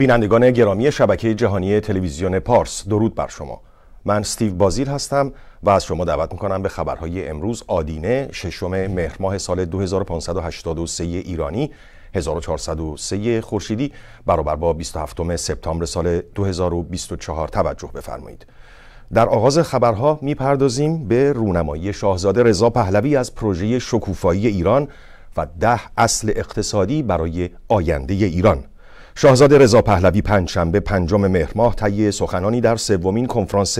بینندگان گرامی شبکه جهانی تلویزیون پارس درود بر شما من ستیو بازیر هستم و از شما دعوت میکنم به خبرهای امروز آدینه ششم مهر ماه سال 2583 ایرانی 1403 خورشیدی برابر با 27 سپتامبر سال 2024 توجه بفرمایید در آغاز خبرها میپردازیم به رونمایی شاهزاده رضا پهلوی از پروژه شکوفایی ایران و ده اصل اقتصادی برای آینده ایران شاهزاده رضا پهلوی پنجشنبه پنجم مهر ماه طی سخنانی در سومین کنفرانس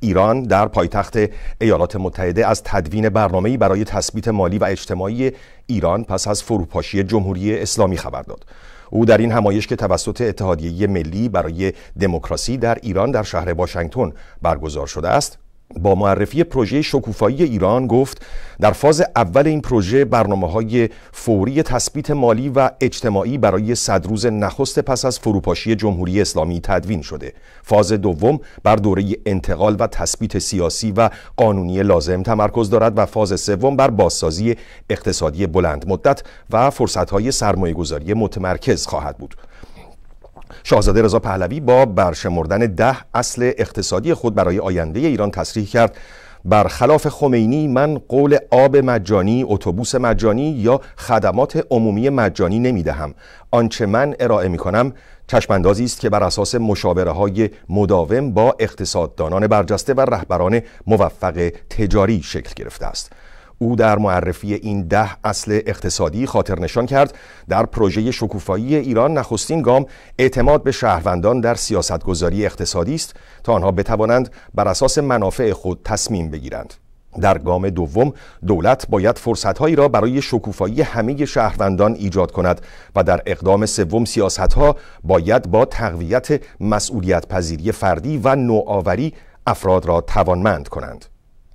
ایران در پایتخت ایالات متحده از تدوین برنامه‌ای برای تثبیت مالی و اجتماعی ایران پس از فروپاشی جمهوری اسلامی خبر داد. او در این همایش که توسط اتحادیه ملی برای دموکراسی در ایران در شهر واشنگتن برگزار شده است، با معرفی پروژه شکوفایی ایران گفت در فاز اول این پروژه برنامه های فوری تثبیت مالی و اجتماعی برای صد روز نخست پس از فروپاشی جمهوری اسلامی تدوین شده فاز دوم بر دوره انتقال و تثبیت سیاسی و قانونی لازم تمرکز دارد و فاز سوم بر بازسازی اقتصادی بلند مدت و فرصت های سرمایه گذاری متمرکز خواهد بود شاهزاده رضا پهلوی با برشمردن ده اصل اقتصادی خود برای آینده ایران تصریح کرد برخلاف خمینی من قول آب مجانی، اتوبوس مجانی یا خدمات عمومی مجانی نمی دهم. آنچه من ارائه می کنم چشماندازی است که بر اساس مشاوره های مداوم با اقتصاددانان برجسته و رهبران موفق تجاری شکل گرفته است. او در معرفی این ده اصل اقتصادی خاطر نشان کرد در پروژه شکوفایی ایران نخستین گام اعتماد به شهروندان در سیاستگذاری اقتصادی است تا آنها بتوانند بر اساس منافع خود تصمیم بگیرند در گام دوم دولت باید فرصتهایی را برای شکوفایی همه شهروندان ایجاد کند و در اقدام سوم سیاستها باید با تقویت مسئولیت پذیری فردی و نوآوری افراد را توانمند کنند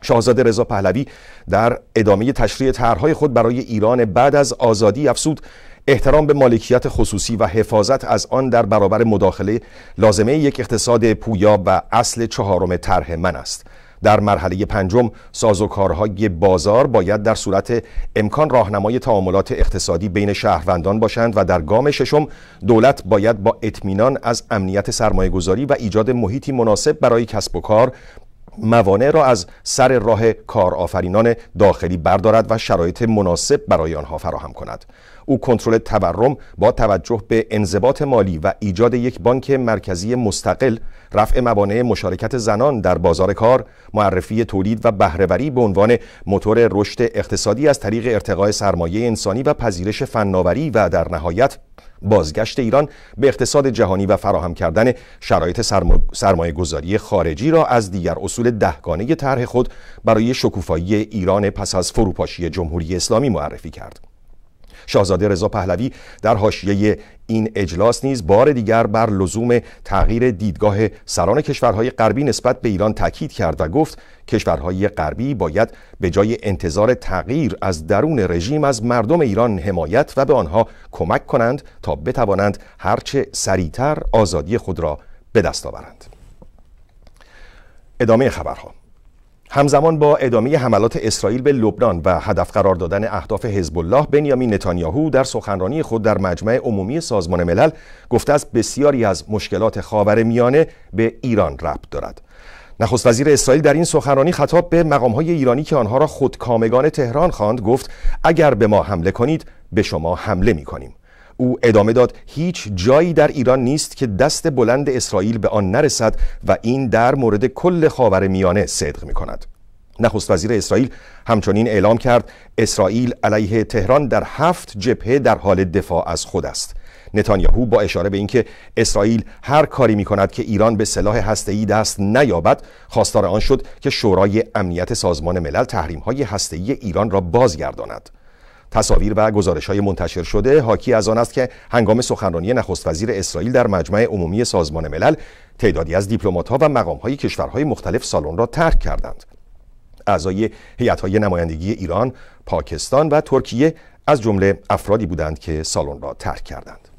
شاهزاده رضا پهلوی در ادامه تشریح طرحهای خود برای ایران بعد از آزادی افسود احترام به مالکیت خصوصی و حفاظت از آن در برابر مداخله لازمه یک اقتصاد پویا و اصل چهارم طرح من است در مرحله پنجم سازوکارهای بازار باید در صورت امکان راهنمای تعاملات اقتصادی بین شهروندان باشند و در گام ششم دولت باید با اطمینان از امنیت گذاری و ایجاد محیطی مناسب برای کسب و کار موانع را از سر راه کارآفرینان داخلی بردارد و شرایط مناسب برای آنها فراهم کند او کنترل تورم با توجه به انضباط مالی و ایجاد یک بانک مرکزی مستقل رفع موانع مشارکت زنان در بازار کار معرفی تولید و بهرهوری به عنوان موتور رشد اقتصادی از طریق ارتقای سرمایه انسانی و پذیرش فناوری و در نهایت بازگشت ایران به اقتصاد جهانی و فراهم کردن شرایط سرم... سرمایه گذاری خارجی را از دیگر اصول دهگانه طرح خود برای شکوفایی ایران پس از فروپاشی جمهوری اسلامی معرفی کرد. شاهزاده رضا پهلوی در حاشیه این اجلاس نیز بار دیگر بر لزوم تغییر دیدگاه سران کشورهای غربی نسبت به ایران تاکید کرد و گفت کشورهای غربی باید به جای انتظار تغییر از درون رژیم از مردم ایران حمایت و به آنها کمک کنند تا بتوانند هرچه سریعتر آزادی خود را به دست آورند. ادامه خبرها همزمان با ادامه حملات اسرائیل به لبنان و هدف قرار دادن اهداف حزب الله بنیامین نتانیاهو در سخنرانی خود در مجمع عمومی سازمان ملل گفته است بسیاری از مشکلات خاورمیانه به ایران ربط دارد نخست وزیر اسرائیل در این سخنرانی خطاب به های ایرانی که آنها را خودکامگان تهران خواند گفت اگر به ما حمله کنید به شما حمله می کنیم او ادامه داد هیچ جایی در ایران نیست که دست بلند اسرائیل به آن نرسد و این در مورد کل خاور میانه صدق می کند. نخست وزیر اسرائیل همچنین اعلام کرد اسرائیل علیه تهران در هفت جبهه در حال دفاع از خود است. نتانیاهو با اشاره به اینکه اسرائیل هر کاری می کند که ایران به سلاح هسته‌ای دست نیابد خواستار آن شد که شورای امنیت سازمان ملل تحریم‌های هسته‌ای ایران را بازگرداند. تصاویر و گزارش های منتشر شده حاکی از آن است که هنگام سخنرانی نخست وزیر اسرائیل در مجمع عمومی سازمان ملل تعدادی از دیپلمات‌ها و مقام های کشورهای مختلف سالن را ترک کردند اعضای هیئت های نمایندگی ایران، پاکستان و ترکیه از جمله افرادی بودند که سالن را ترک کردند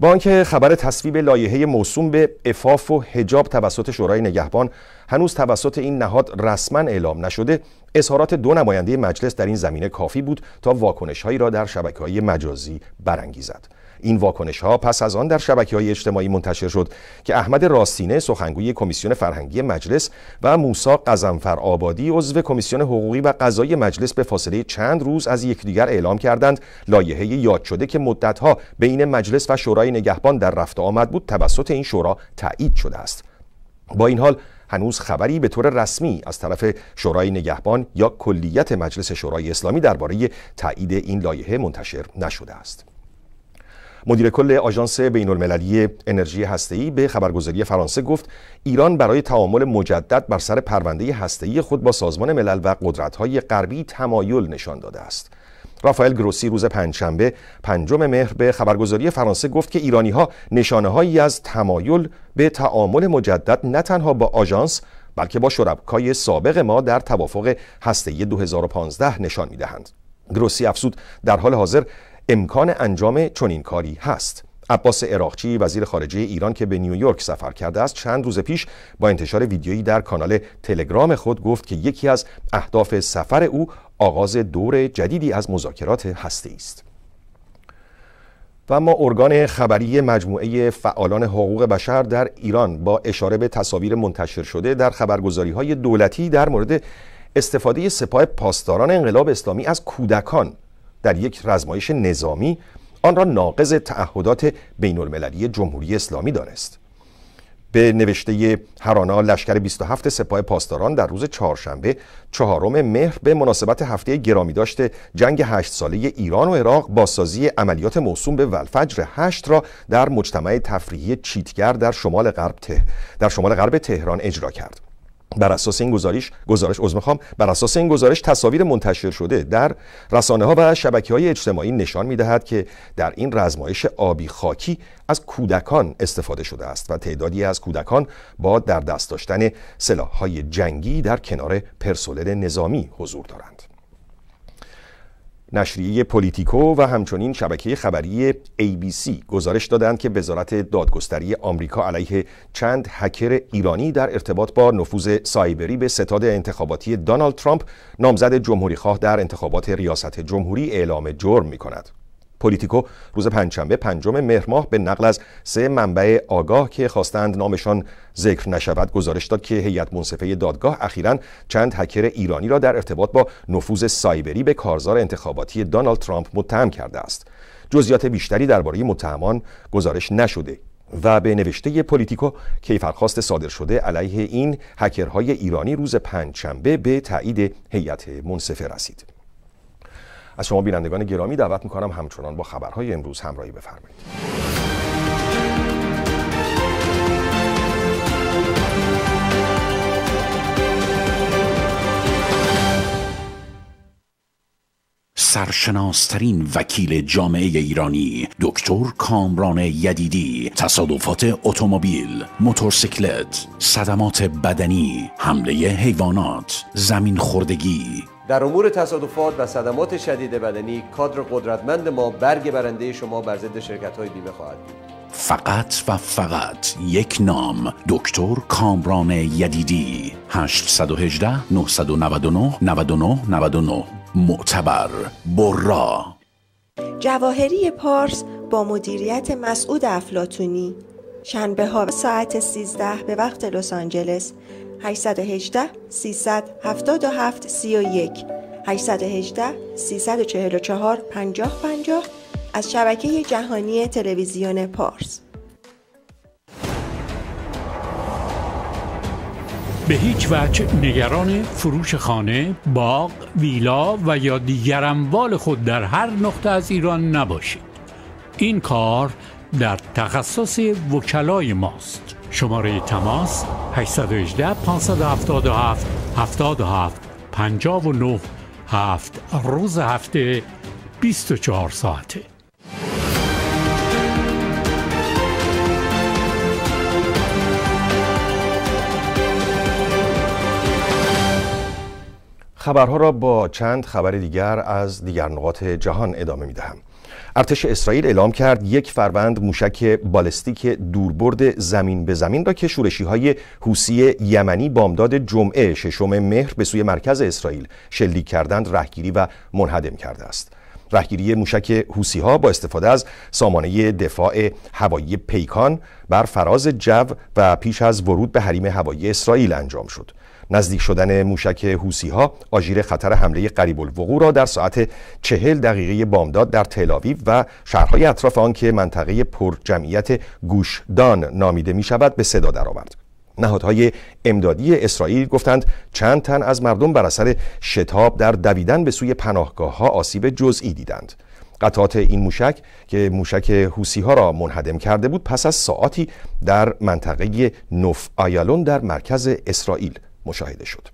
با آنکه خبر تصویب لایحه موسوم به افاف و حجاب توسط شورای نگهبان هنوز توسط این نهاد رسما اعلام نشده اظهارات دو نماینده مجلس در این زمینه کافی بود تا واکنش هایی را در شبکه های مجازی برانگیزد این واکنش ها پس از آن در شبکه های اجتماعی منتشر شد که احمد راستینه سخنگوی کمیسیون فرهنگی مجلس و موسا قزنفر آبادی عضو کمیسیون حقوقی و قضایی مجلس به فاصله چند روز از یکدیگر اعلام کردند لایحه یاد شده که مدتها بین مجلس و شورای نگهبان در رفت آمد بود توسط این شورا تایید شده است با این حال هنوز خبری به طور رسمی از طرف شورای نگهبان یا کلیت مجلس شورای اسلامی درباره تایید این لایحه منتشر نشده است. مدیر کل آژانس بین المللی انرژی هسته‌ای به خبرگزاری فرانسه گفت ایران برای تعامل مجدد بر سر پرونده هسته‌ای خود با سازمان ملل و قدرت‌های غربی تمایل نشان داده است. رافائل گروسی روز پنجشنبه پنجم مهر به خبرگزاری فرانسه گفت که ایرانی ها نشانه هایی از تمایل به تعامل مجدد نه تنها با آژانس بلکه با شرکای سابق ما در توافق هسته‌ای 2015 نشان می‌دهند. گروسی افسود در حال حاضر امکان انجام چنین کاری هست عباس عراقچی وزیر خارجه ایران که به نیویورک سفر کرده است چند روز پیش با انتشار ویدیویی در کانال تلگرام خود گفت که یکی از اهداف سفر او آغاز دور جدیدی از مذاکرات هسته است و اما ارگان خبری مجموعه فعالان حقوق بشر در ایران با اشاره به تصاویر منتشر شده در خبرگزاری های دولتی در مورد استفاده سپاه پاسداران انقلاب اسلامی از کودکان در یک رزمایش نظامی آن را ناقض تعهدات بین المللی جمهوری اسلامی دانست به نوشته هرانا لشکر 27 سپاه پاسداران در روز چهارشنبه چهارم مهر به مناسبت هفته گرامی داشته جنگ هشت ساله ایران و عراق سازی عملیات موسوم به ولفجر هشت را در مجتمع تفریحی چیتگر در شمال غرب, ته... در شمال غرب تهران اجرا کرد بر اساس این گزارش گزارش عضو بر اساس این گزارش تصاویر منتشر شده در رسانه ها و شبکه های اجتماعی نشان میدهد که در این رزمایش آبی خاکی از کودکان استفاده شده است و تعدادی از کودکان با در دست داشتن سلاح های جنگی در کنار پرسنل نظامی حضور دارند نشریه پولیتیکو و همچنین شبکه خبری ABC گزارش دادند که وزارت دادگستری آمریکا علیه چند هکر ایرانی در ارتباط با نفوذ سایبری به ستاد انتخاباتی دانالد ترامپ نامزد جمهوری خواه در انتخابات ریاست جمهوری اعلام جرم می کند. پلیتیکو روز پنجشنبه پنجم مهرماه به نقل از سه منبع آگاه که خواستند نامشان ذکر نشود گزارش داد که هیئت منصفه دادگاه اخیرا چند هکر ایرانی را در ارتباط با نفوذ سایبری به کارزار انتخاباتی دانالد ترامپ متهم کرده است جزئیات بیشتری درباره متهمان گزارش نشده و به نوشته پلیتیکو کیفرخواست صادر شده علیه این هکرهای ایرانی روز پنجشنبه به تایید هیئت منصفه رسید از شما بینندگان گرامی دعوت میکنم همچنان با خبرهای امروز همراهی بفرمایید سرشناسترین وکیل جامعه ایرانی دکتر کامران یدیدی تصادفات اتومبیل موتورسیکلت صدمات بدنی حمله حیوانات زمین خوردگی در امور تصادفات و صدمات شدید بدنی کادر قدرتمند ما برگ برنده شما بر ضد شرکت های بیمه خواهد بود فقط و فقط یک نام دکتر کامران یدیدی 818 999 99 99 معتبر برا جواهری پارس با مدیریت مسعود افلاتونی شنبه ها ساعت 13 به وقت لس آنجلس 818 377 31 818 344 50 از شبکه جهانی تلویزیون پارس به هیچ وجه نگران فروش خانه، باغ، ویلا و یا دیگر اموال خود در هر نقطه از ایران نباشید. این کار در تخصص وکلای ماست. شماره تماس 818 577 77 59 هفت روز هفته 24 ساعته خبرها را با چند خبر دیگر از دیگر نقاط جهان ادامه می دهم. ارتش اسرائیل اعلام کرد یک فروند موشک بالستیک دوربرد زمین به زمین را که شورشی های حوسی یمنی بامداد جمعه ششم مهر به سوی مرکز اسرائیل شلیک کردند رهگیری و منهدم کرده است رهگیری موشک حوسی ها با استفاده از سامانه دفاع هوایی پیکان بر فراز جو و پیش از ورود به حریم هوایی اسرائیل انجام شد نزدیک شدن موشک حوسی ها آژیر خطر حمله قریب الوقوع را در ساعت چهل دقیقه بامداد در تلاویو و شهرهای اطراف آن که منطقه پر جمعیت گوشدان نامیده می شود به صدا درآورد. نهادهای امدادی اسرائیل گفتند چند تن از مردم بر اثر شتاب در دویدن به سوی پناهگاه ها آسیب جزئی دیدند. قطعات این موشک که موشک حوسی ها را منهدم کرده بود پس از ساعتی در منطقه نوف آیالون در مرکز اسرائیل مشاهده شد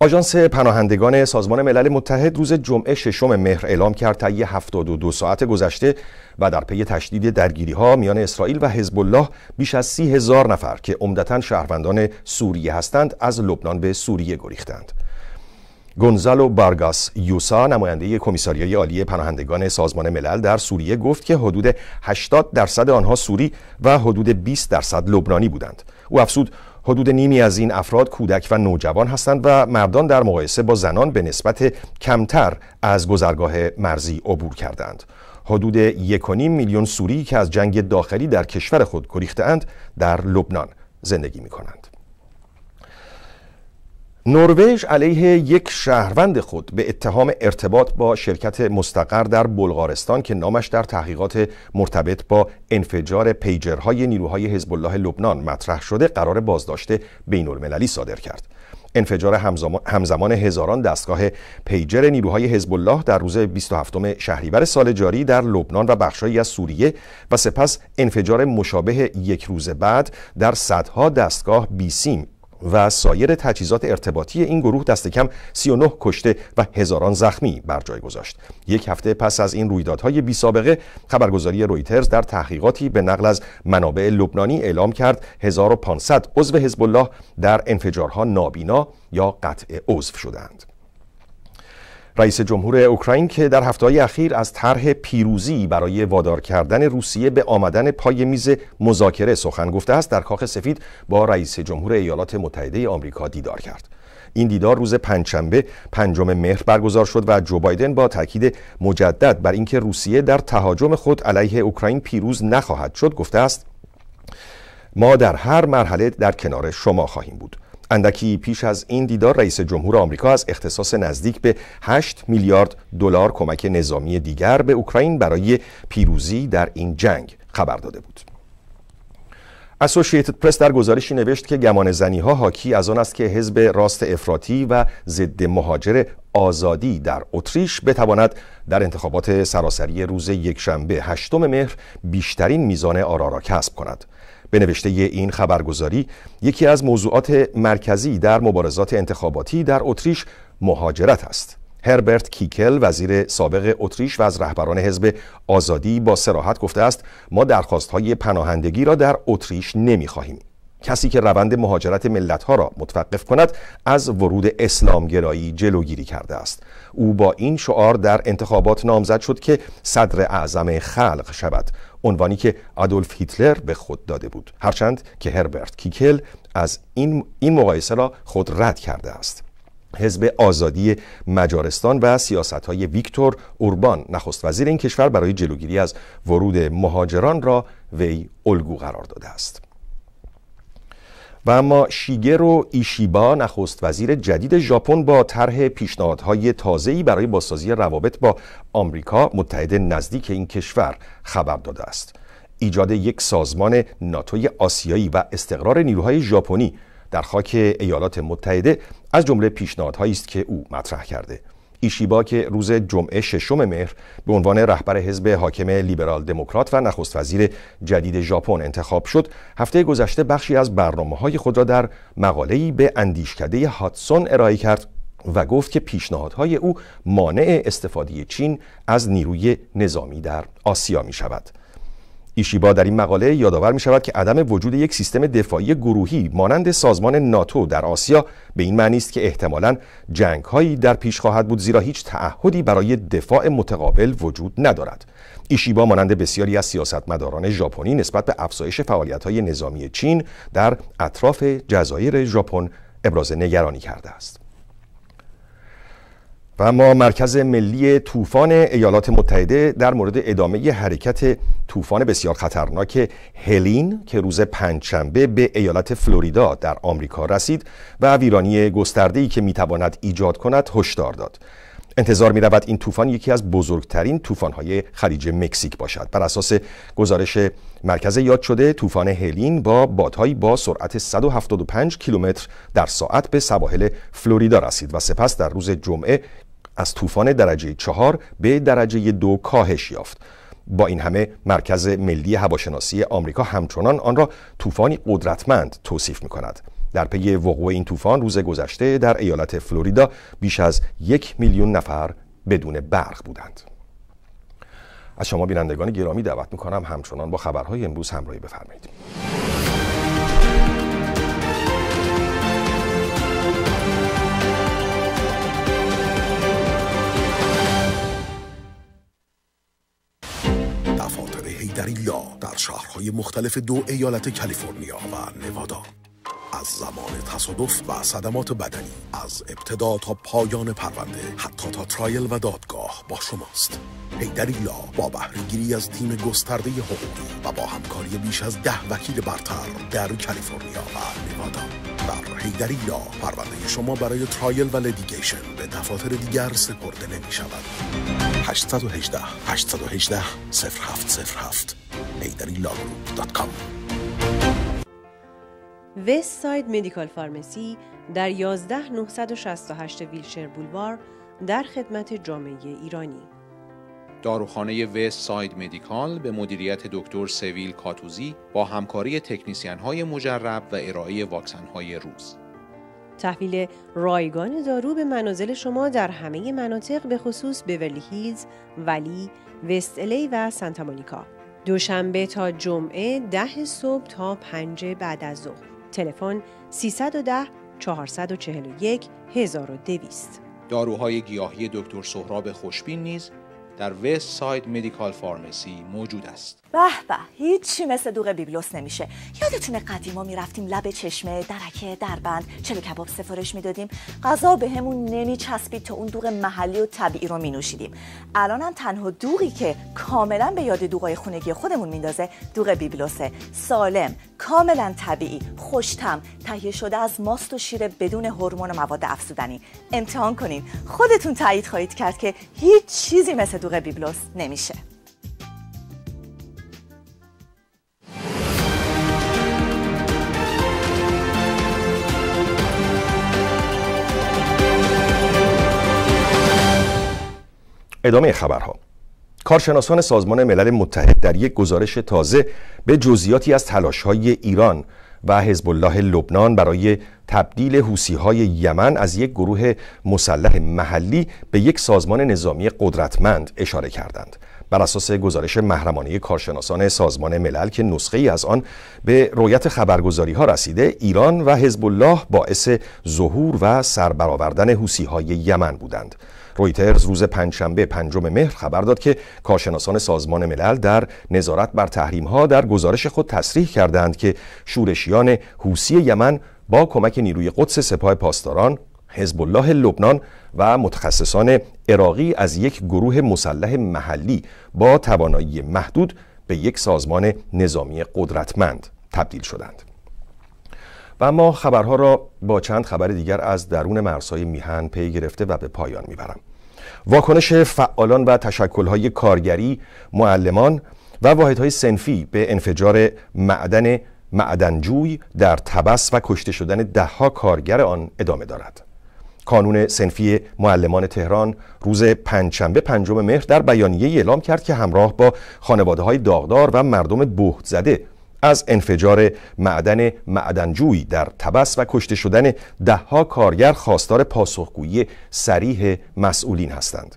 آژانس پناهندگان سازمان ملل متحد روز جمعه ششم مهر اعلام کرد طی 72 ساعت گذشته و در پی تشدید درگیری ها میان اسرائیل و حزب الله بیش از سی هزار نفر که عمدتا شهروندان سوریه هستند از لبنان به سوریه گریختند. گونزالو بارگاس یوسا نماینده کمیساریای عالی پناهندگان سازمان ملل در سوریه گفت که حدود 80 درصد آنها سوری و حدود 20 درصد لبنانی بودند. او افزود. حدود نیمی از این افراد کودک و نوجوان هستند و مردان در مقایسه با زنان به نسبت کمتر از گذرگاه مرزی عبور کردند. حدود 1.5 میلیون سوری که از جنگ داخلی در کشور خود اند در لبنان زندگی می کنند. نروژ علیه یک شهروند خود به اتهام ارتباط با شرکت مستقر در بلغارستان که نامش در تحقیقات مرتبط با انفجار پیجرهای نیروهای حزب الله لبنان مطرح شده قرار بازداشت بین المللی صادر کرد. انفجار همزمان هزاران دستگاه پیجر نیروهای حزب الله در روز 27 شهریور سال جاری در لبنان و بخشهایی از سوریه و سپس انفجار مشابه یک روز بعد در صدها دستگاه بیسیم و سایر تجهیزات ارتباطی این گروه دست کم 39 کشته و هزاران زخمی بر جای گذاشت. یک هفته پس از این رویدادهای بی سابقه خبرگزاری رویترز در تحقیقاتی به نقل از منابع لبنانی اعلام کرد 1500 عضو حزب الله در انفجارها نابینا یا قطع عضو شدند. رئیس جمهور اوکراین که در هفته‌های اخیر از طرح پیروزی برای وادار کردن روسیه به آمدن پای میز مذاکره سخن گفته است در کاخ سفید با رئیس جمهور ایالات متحده آمریکا دیدار کرد این دیدار روز پنجشنبه پنجم مهر برگزار شد و جو بایدن با تاکید مجدد بر اینکه روسیه در تهاجم خود علیه اوکراین پیروز نخواهد شد گفته است ما در هر مرحله در کنار شما خواهیم بود اندکی پیش از این دیدار رئیس جمهور آمریکا از اختصاص نزدیک به 8 میلیارد دلار کمک نظامی دیگر به اوکراین برای پیروزی در این جنگ خبر داده بود. اسوسییتد پرس در گزارشی نوشت که گمان زنی ها حاکی از آن است که حزب راست افراطی و ضد مهاجر آزادی در اتریش بتواند در انتخابات سراسری روز یکشنبه هشتم مهر بیشترین میزان آرا را کسب کند. به نوشته این خبرگزاری یکی از موضوعات مرکزی در مبارزات انتخاباتی در اتریش مهاجرت است هربرت کیکل وزیر سابق اتریش و از رهبران حزب آزادی با سراحت گفته است ما های پناهندگی را در اتریش نمیخواهیم کسی که روند مهاجرت ها را متوقف کند از ورود اسلامگرایی جلوگیری کرده است او با این شعار در انتخابات نامزد شد که صدر اعظم خلق شود عنوانی که آدولف هیتلر به خود داده بود هرچند که هربرت کیکل از این, این مقایسه را خود رد کرده است حزب آزادی مجارستان و سیاست های ویکتور اوربان نخست وزیر این کشور برای جلوگیری از ورود مهاجران را وی الگو قرار داده است و اما شیگرو ایشیبا نخست وزیر جدید ژاپن با طرح پیشنهادهای تازه‌ای برای بازسازی روابط با آمریکا متحد نزدیک این کشور خبر داده است ایجاد یک سازمان ناتوی آسیایی و استقرار نیروهای ژاپنی در خاک ایالات متحده از جمله پیشنهادهایی است که او مطرح کرده ایشیبا که روز جمعه ششم مهر به عنوان رهبر حزب حاکم لیبرال دموکرات و نخست وزیر جدید ژاپن انتخاب شد هفته گذشته بخشی از برنامه های خود را در مقاله‌ای به اندیشکده هاتسون ارائه کرد و گفت که پیشنهادهای او مانع استفاده چین از نیروی نظامی در آسیا می شود. ایشیبا در این مقاله یادآور می شود که عدم وجود یک سیستم دفاعی گروهی مانند سازمان ناتو در آسیا به این معنی است که احتمالا جنگ هایی در پیش خواهد بود زیرا هیچ تعهدی برای دفاع متقابل وجود ندارد. ایشیبا مانند بسیاری از سیاستمداران ژاپنی نسبت به افزایش فعالیت های نظامی چین در اطراف جزایر ژاپن ابراز نگرانی کرده است. و اما مرکز ملی طوفان ایالات متحده در مورد ادامه حرکت طوفان بسیار خطرناک هلین که روز پنجشنبه به ایالت فلوریدا در آمریکا رسید و ویرانی ای که میتواند ایجاد کند هشدار داد. انتظار می رود این طوفان یکی از بزرگترین های خلیج مکزیک باشد. بر اساس گزارش مرکز یاد شده طوفان هلین با بادهایی با سرعت 175 کیلومتر در ساعت به سواحل فلوریدا رسید و سپس در روز جمعه از طوفان درجه چهار به درجه دو کاهش یافت با این همه مرکز ملی هواشناسی آمریکا همچنان آن را طوفانی قدرتمند توصیف می کند. در پی وقوع این طوفان روز گذشته در ایالت فلوریدا بیش از یک میلیون نفر بدون برق بودند. از شما بینندگان گرامی دعوت می کنم همچنان با خبرهای امروز همراهی بفرمایید. گریلا در شهرهای مختلف دو ایالت کالیفرنیا و نوادا از زمان تصادف و صدمات بدنی از ابتدا تا پایان پرونده حتی تا ترایل و دادگاه با شماست هیدریلا با بهرهگیری از تیم گسترده حقوقی و با همکاری بیش از ده وکیل برتر در کالیفرنیا و نوادا اکبر حیدری یا پرونده شما برای ترایل و لدیگیشن به دفاتر دیگر سپرده نمی شود 818 818 0707 کام ویست ساید مدیکال فارمسی در 11968 ویلشر بولوار در خدمت جامعه ایرانی داروخانه وست ساید مدیکال به مدیریت دکتر سویل کاتوزی با همکاری تکنیسیان های مجرب و ارائه واکسن های روز. تحویل رایگان دارو به منازل شما در همه مناطق به خصوص بیورلی هیلز، ولی، وست الی و سانتا مونیکا. دوشنبه تا جمعه ده صبح تا پنج بعد از ظهر. تلفن 310 441 1200 داروهای گیاهی دکتر سهراب خوشبین نیز در وست ساید مدیکال فارمسی موجود است. به به هیچی مثل دوغ بیبلوس نمیشه یادتونه قدیما میرفتیم لب چشمه درکه دربند چلو کباب سفارش میدادیم غذا بهمون نمیچسبید تا اون دوغ محلی و طبیعی رو مینوشیدیم هم تنها دوغی که کاملا به یاد دوغای خونگی خودمون میندازه دوغ بیبلوسه سالم کاملا طبیعی خوشتم تهیه شده از ماست و شیر بدون هورمون و مواد افزودنی امتحان کنین خودتون تایید خواهید کرد که هیچ چیزی مثل دوغ بیبلوس نمیشه ادامه خبرها کارشناسان سازمان ملل متحد در یک گزارش تازه به جزئیاتی از های ایران و حزب الله لبنان برای تبدیل های یمن از یک گروه مسلح محلی به یک سازمان نظامی قدرتمند اشاره کردند. بر اساس گزارش محرمانه کارشناسان سازمان ملل که نسخه ای از آن به رویت خبرگزاری ها رسیده ایران و حزب الله باعث ظهور و سربرآوردن حوسی های یمن بودند رویترز روز پنجشنبه پنجم مهر خبر داد که کارشناسان سازمان ملل در نظارت بر تحریم در گزارش خود تصریح کردند که شورشیان حوسی یمن با کمک نیروی قدس سپاه پاسداران حزب الله لبنان و متخصصان عراقی از یک گروه مسلح محلی با توانایی محدود به یک سازمان نظامی قدرتمند تبدیل شدند. و ما خبرها را با چند خبر دیگر از درون مرزهای میهن پی گرفته و به پایان میبرم واکنش فعالان و تشکلهای کارگری معلمان و واحدهای سنفی به انفجار معدن معدنجوی در تبس و کشته شدن دهها کارگر آن ادامه دارد کانون سنفی معلمان تهران روز پنجشنبه پنجم مهر در بیانیه اعلام کرد که همراه با خانواده های داغدار و مردم بهت زده از انفجار معدن معدنجویی در تبس و کشته شدن دهها کارگر خواستار پاسخگویی سریح مسئولین هستند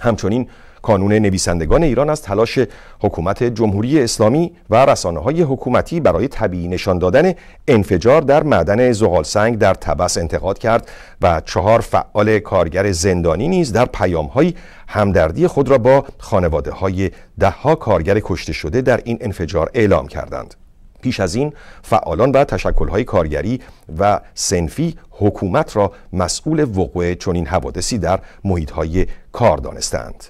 همچنین کانون نویسندگان ایران از تلاش حکومت جمهوری اسلامی و رسانه های حکومتی برای طبیعی نشان دادن انفجار در معدن زغالسنگ در تبس انتقاد کرد و چهار فعال کارگر زندانی نیز در پیامهایی همدردی خود را با خانواده های دهها کارگر کشته شده در این انفجار اعلام کردند. پیش از این فعالان و های کارگری و سنفی حکومت را مسئول وقوع چنین حوادثی در های کار دانستند.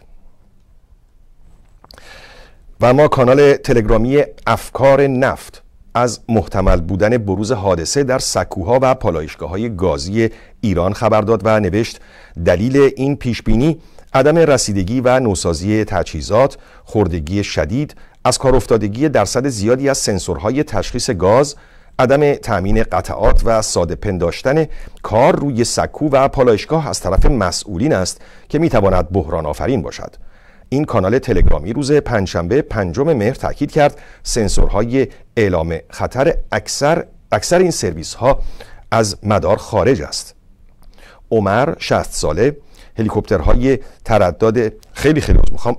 و ما کانال تلگرامی افکار نفت از محتمل بودن بروز حادثه در سکوها و پالایشگاه های گازی ایران خبر داد و نوشت دلیل این پیشبینی عدم رسیدگی و نوسازی تجهیزات، خوردگی شدید، از کار افتادگی درصد زیادی از سنسورهای تشخیص گاز، عدم تأمین قطعات و ساده پنداشتن کار روی سکو و پالایشگاه از طرف مسئولین است که میتواند بحران آفرین باشد. این کانال تلگرامی روز پنجشنبه پنجم مهر تاکید کرد سنسورهای اعلام خطر اکثر اکثر این سرویس ها از مدار خارج است عمر 60 ساله هلیکوپترهای تردد خیلی خیلی میخوام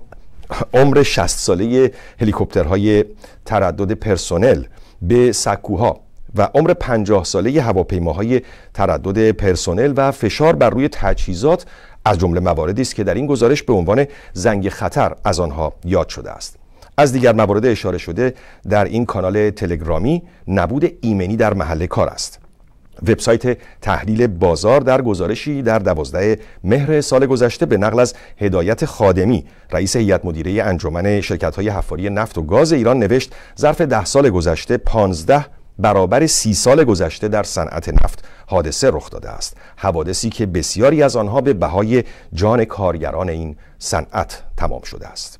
عمر 60 ساله هلیکوپترهای تردد پرسونل به سکوها و عمر 50 ساله هواپیماهای تردد پرسونل و فشار بر روی تجهیزات از جمله مواردی است که در این گزارش به عنوان زنگ خطر از آنها یاد شده است از دیگر موارد اشاره شده در این کانال تلگرامی نبود ایمنی در محل کار است وبسایت تحلیل بازار در گزارشی در دوازده مهر سال گذشته به نقل از هدایت خادمی رئیس هیئت مدیره انجمن شرکت‌های حفاری نفت و گاز ایران نوشت ظرف ده سال گذشته 15 برابر سی سال گذشته در صنعت نفت حادثه رخ داده است حوادثی که بسیاری از آنها به بهای جان کارگران این صنعت تمام شده است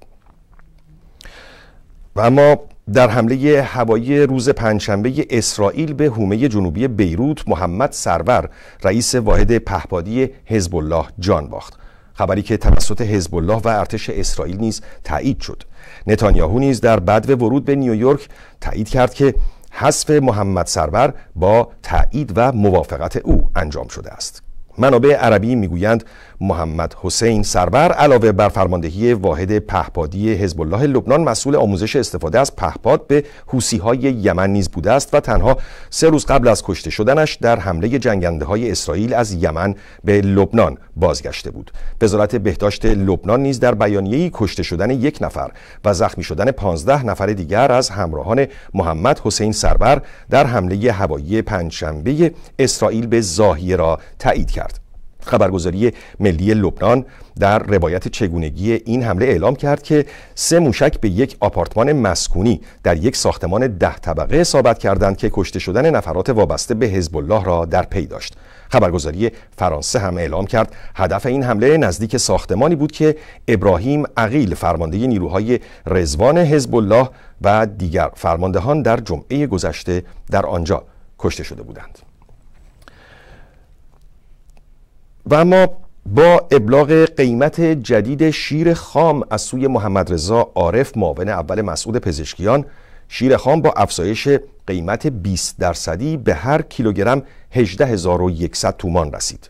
و اما در حمله هوایی روز پنجشنبه اسرائیل به حومه جنوبی بیروت محمد سرور رئیس واحد پهپادی حزب الله جان باخت خبری که توسط حزب الله و ارتش اسرائیل نیز تایید شد نتانیاهو نیز در بدو ورود به نیویورک تایید کرد که حذف محمد سرور با تایید و موافقت او انجام شده است منابع عربی میگویند محمد حسین سربر علاوه بر فرماندهی واحد پهپادی حزب الله لبنان مسئول آموزش استفاده از پهپاد به های یمن نیز بوده است و تنها سه روز قبل از کشته شدنش در حمله جنگنده های اسرائیل از یمن به لبنان بازگشته بود وزارت بهداشت لبنان نیز در ای کشته شدن یک نفر و زخمی شدن 15 نفر دیگر از همراهان محمد حسین سربر در حمله هوایی پنجشنبه اسرائیل به زاهیه را تایید کرد خبرگزاری ملی لبنان در روایت چگونگی این حمله اعلام کرد که سه موشک به یک آپارتمان مسکونی در یک ساختمان ده طبقه اصابت کردند که کشته شدن نفرات وابسته به حزب الله را در پی داشت خبرگزاری فرانسه هم اعلام کرد هدف این حمله نزدیک ساختمانی بود که ابراهیم عقیل فرمانده نیروهای رزوان حزب الله و دیگر فرماندهان در جمعه گذشته در آنجا کشته شده بودند و ما با ابلاغ قیمت جدید شیر خام از سوی محمد رضا عارف معاون اول مسعود پزشکیان شیر خام با افزایش قیمت 20 درصدی به هر کیلوگرم 18100 تومان رسید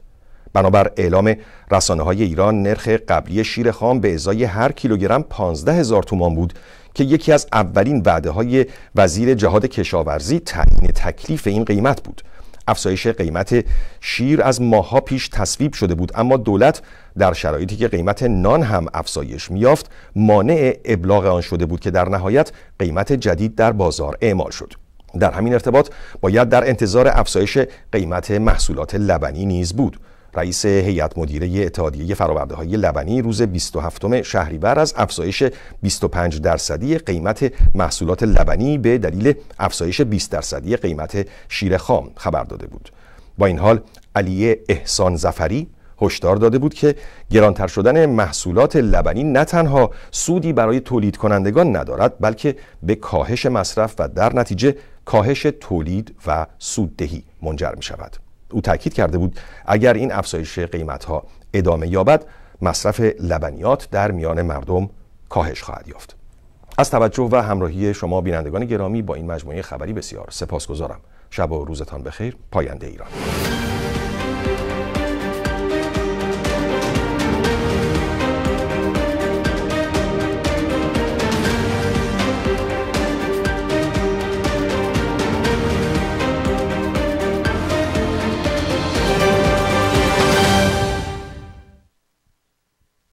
بنابر اعلام رسانه های ایران نرخ قبلی شیر خام به ازای هر کیلوگرم 15000 تومان بود که یکی از اولین وعده های وزیر جهاد کشاورزی تعیین تکلیف این قیمت بود افزایش قیمت شیر از ماها پیش تصویب شده بود اما دولت در شرایطی که قیمت نان هم افزایش میافت مانع ابلاغ آن شده بود که در نهایت قیمت جدید در بازار اعمال شد در همین ارتباط باید در انتظار افزایش قیمت محصولات لبنی نیز بود رئیس هیئت مدیره اتحادیه های لبنی روز 27 شهریور از افزایش 25 درصدی قیمت محصولات لبنی به دلیل افزایش 20 درصدی قیمت شیر خام خبر داده بود. با این حال علی احسان زفری هشدار داده بود که گرانتر شدن محصولات لبنی نه تنها سودی برای تولید کنندگان ندارد بلکه به کاهش مصرف و در نتیجه کاهش تولید و سوددهی منجر می شود. او تاکید کرده بود اگر این افزایش قیمت ها ادامه یابد مصرف لبنیات در میان مردم کاهش خواهد یافت از توجه و همراهی شما بینندگان گرامی با این مجموعه خبری بسیار سپاسگزارم شب و روزتان بخیر پاینده ایران